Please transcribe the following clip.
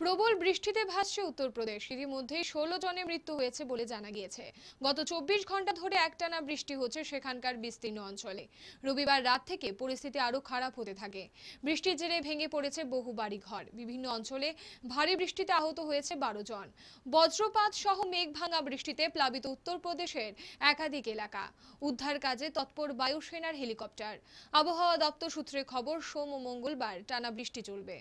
প্রবল বৃষ্টিতে ভাসছে উত্তরপ্রদেশ ইতিমধ্যে ষোলো জনের মৃত্যু হয়েছে বলে জানা গিয়েছে গত চব্বিশ ঘন্টা ধরে একটানা বৃষ্টি হচ্ছে সেখানকার বিস্তীর্ণ অঞ্চলে রবিবার রাত থেকে পরিস্থিতি আরও খারাপ হতে থাকে বৃষ্টির জেরে ভেঙে পড়েছে বহু বাড়ি ঘর বিভিন্ন অঞ্চলে ভারী বৃষ্টিতে আহত হয়েছে বারো জন বজ্রপাত সহ মেঘ ভাঙা বৃষ্টিতে প্লাবিত উত্তরপ্রদেশের একাধিক এলাকা উদ্ধার কাজে তৎপর বায়ুসেনার হেলিকপ্টার আবহাওয়া দপ্তর সূত্রে খবর সোম ও মঙ্গলবার টানা বৃষ্টি চলবে